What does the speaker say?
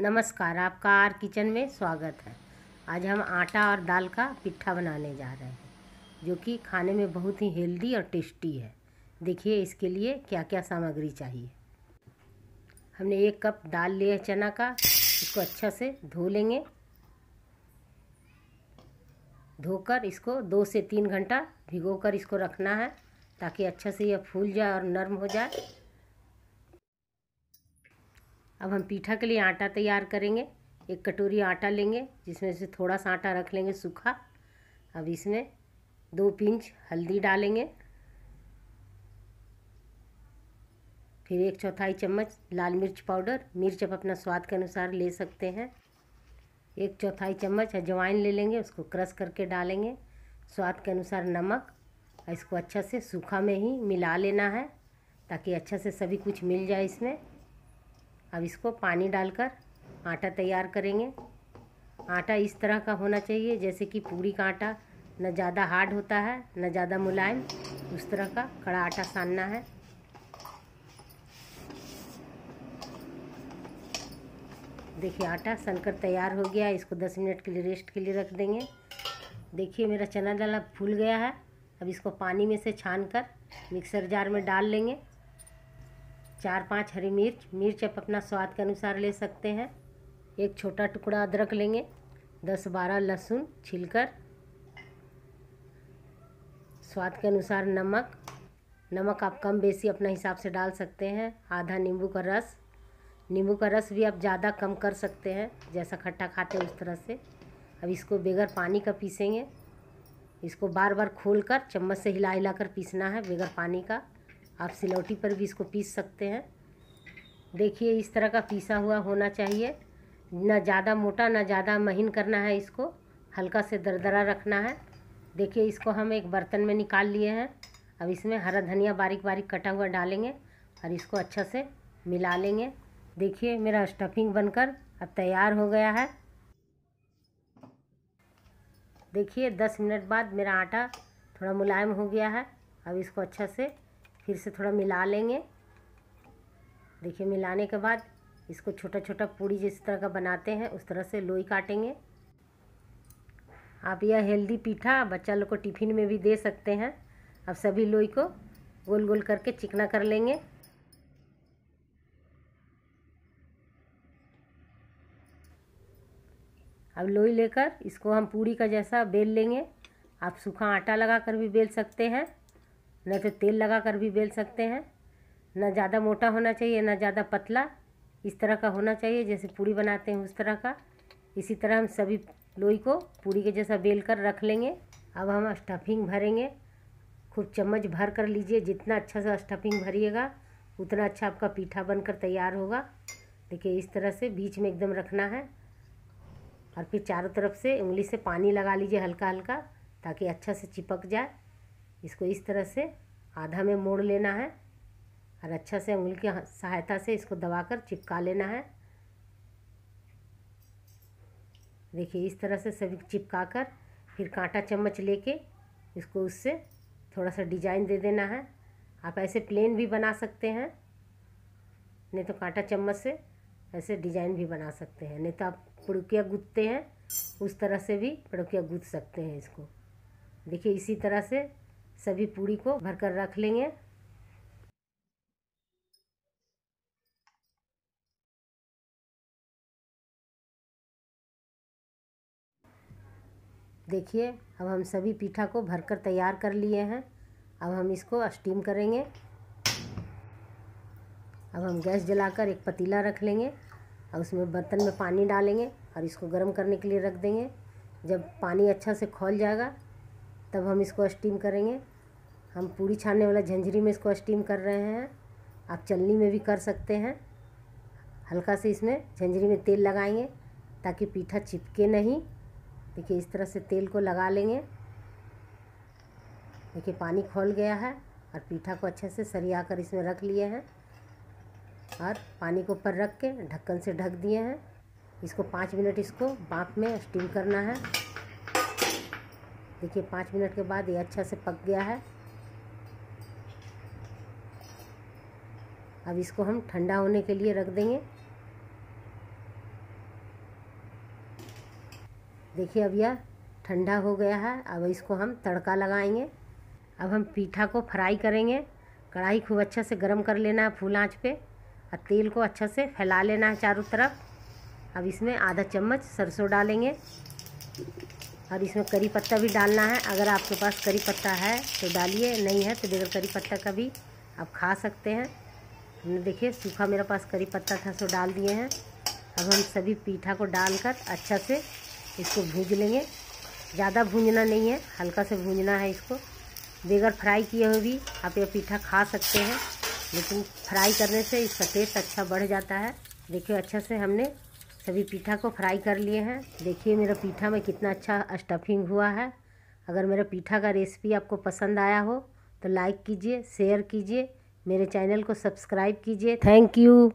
नमस्कार आपका are kitchen में स्वागत है आज हम आटा और दाल का पिट्ठा बनाने जा रहे हैं जो कि खाने में बहुत ही हेल्दी और टेस्टी है देखिए इसके लिए क्या क्या सामग्री चाहिए हमने एक कप दाल लिया है चना का इसको अच्छा से धो लेंगे धोकर इसको दो से तीन घंटा भिगोकर इसको रखना है ताकि अच्छा से यह फूल जाए और नरम हो जाए अब हम पीठा के लिए आटा तैयार करेंगे एक कटोरी आटा लेंगे जिसमें से थोड़ा सा आटा रख लेंगे सूखा अब इसमें दो पिंच हल्दी डालेंगे फिर एक चौथाई चम्मच लाल मिर्च पाउडर मिर्च आप अपना स्वाद के अनुसार ले सकते हैं एक चौथाई चम्मच अजवाइन ले लेंगे उसको क्रश करके डालेंगे स्वाद के अनुसार नमक इसको अच्छा से सूखा में ही मिला लेना है ताकि अच्छा से सभी कुछ मिल जाए इसमें अब इसको पानी डालकर आटा तैयार करेंगे आटा इस तरह का होना चाहिए जैसे कि पूरी का आटा न ज़्यादा हार्ड होता है न ज़्यादा मुलायम उस तरह का कड़ा आटा सानना है देखिए आटा सनकर तैयार हो गया इसको 10 मिनट के लिए रेस्ट के लिए रख देंगे देखिए मेरा चना डाला फूल गया है अब इसको पानी में से छान कर मिक्सर जार में डाल लेंगे चार पांच हरी मिर्च मिर्च आप अपना स्वाद के अनुसार ले सकते हैं एक छोटा टुकड़ा अदरक लेंगे दस बारह लहसुन छिलकर स्वाद के अनुसार नमक नमक आप कम बेसी अपना हिसाब से डाल सकते हैं आधा नींबू का रस नींबू का रस भी आप ज़्यादा कम कर सकते हैं जैसा खट्टा खाते हैं उस तरह से अब इसको बगैर पानी का पीसेंगे इसको बार बार खोलकर चम्मच से हिला हिला कर पीसना है बगैर पानी का आप सिलौटी पर भी इसको पीस सकते हैं देखिए इस तरह का पीसा हुआ होना चाहिए ना ज़्यादा मोटा ना ज़्यादा महीन करना है इसको हल्का से दरदरा रखना है देखिए इसको हम एक बर्तन में निकाल लिए हैं अब इसमें हरा धनिया बारीक बारीक कटा हुआ डालेंगे और इसको अच्छा से मिला लेंगे देखिए मेरा स्टफिंग बनकर अब तैयार हो गया है देखिए दस मिनट बाद मेरा आटा थोड़ा मुलायम हो गया है अब इसको अच्छा से फिर से थोड़ा मिला लेंगे देखिए मिलाने के बाद इसको छोटा छोटा पूड़ी जिस तरह का बनाते हैं उस तरह से लोई काटेंगे आप यह हेल्दी पीठा बच्चा लोग को टिफिन में भी दे सकते हैं अब सभी लोई को गोल गोल करके चिकना कर लेंगे अब लोई लेकर इसको हम पूरी का जैसा बेल लेंगे आप सूखा आटा लगा कर भी बेल सकते हैं न तो तेल लगा कर भी बेल सकते हैं ना ज़्यादा मोटा होना चाहिए ना ज़्यादा पतला इस तरह का होना चाहिए जैसे पूड़ी बनाते हैं उस तरह का इसी तरह हम सभी लोई को पूड़ी के जैसा बेल कर रख लेंगे अब हम स्टफिंग भरेंगे खूब चम्मच भर कर लीजिए जितना अच्छा सा स्टफिंग भरिएगा उतना अच्छा आपका पीठा बनकर तैयार होगा देखिए इस तरह से बीच में एकदम रखना है और फिर चारों तरफ से उंगली से पानी लगा लीजिए हल्का हल्का ताकि अच्छा से चिपक जाए इसको इस तरह से आधा में मोड़ लेना है और अच्छा से उंगली की सहायता से इसको दबाकर चिपका लेना है देखिए इस तरह से सभी चिपका कर फिर कांटा चम्मच लेके इसको उससे थोड़ा सा डिजाइन दे देना है आप ऐसे प्लेन भी बना सकते हैं नहीं तो कांटा चम्मच से ऐसे डिजाइन भी बना सकते हैं नहीं तो आप पड़ुकिया गूँथते हैं उस तरह से भी पड़ुकिया गूँथ सकते हैं इसको देखिए इसी तरह से सभी पूड़ी को भरकर रख लेंगे देखिए अब हम सभी पीठा को भरकर तैयार कर लिए हैं अब हम इसको स्टीम करेंगे अब हम गैस जलाकर एक पतीला रख लेंगे और उसमें बर्तन में पानी डालेंगे और इसको गर्म करने के लिए रख देंगे जब पानी अच्छा से खोल जाएगा तब हम इसको स्टीम करेंगे हम पूड़ी छानने वाला झंझरी में इसको स्टीम कर रहे हैं आप चलनी में भी कर सकते हैं हल्का से इसमें झंझरी में तेल लगाएंगे ताकि पीठा चिपके नहीं देखिए इस तरह से तेल को लगा लेंगे देखिए पानी खोल गया है और पीठा को अच्छे से सरिया कर इसमें रख लिए हैं और पानी को ऊपर रख के ढक्कन से ढक दिए हैं इसको पाँच मिनट इसको बाँप में स्टीम करना है देखिए पाँच मिनट के बाद ये अच्छा से पक गया है अब इसको हम ठंडा होने के लिए रख देंगे देखिए अब यह ठंडा हो गया है अब इसको हम तड़का लगाएंगे अब हम पीठा को फ्राई करेंगे कढ़ाई खूब अच्छा से गर्म कर लेना है फूल आँच पे और तेल को अच्छा से फैला लेना है चारों तरफ अब इसमें आधा चम्मच सरसों डालेंगे अब इसमें करी पत्ता भी डालना है अगर आपके पास करी पत्ता है तो डालिए नहीं है तो बगैर करी पत्ता का भी आप खा सकते हैं हमने देखिए सूखा मेरे पास करी पत्ता था सो डाल दिए हैं अब हम सभी पीठा को डालकर अच्छा से इसको भूज लेंगे ज़्यादा भूंजना नहीं है हल्का से भूंजना है इसको बगैर फ्राई किए हुए भी आप यह पीठा खा सकते हैं लेकिन फ्राई करने से इसका टेस्ट अच्छा बढ़ जाता है देखिए अच्छा से हमने सभी पीठा को फ्राई कर लिए हैं देखिए मेरा पीठा में कितना अच्छा स्टफिंग हुआ है अगर मेरा पीठा का रेसिपी आपको पसंद आया हो तो लाइक कीजिए शेयर कीजिए मेरे चैनल को सब्सक्राइब कीजिए थैंक यू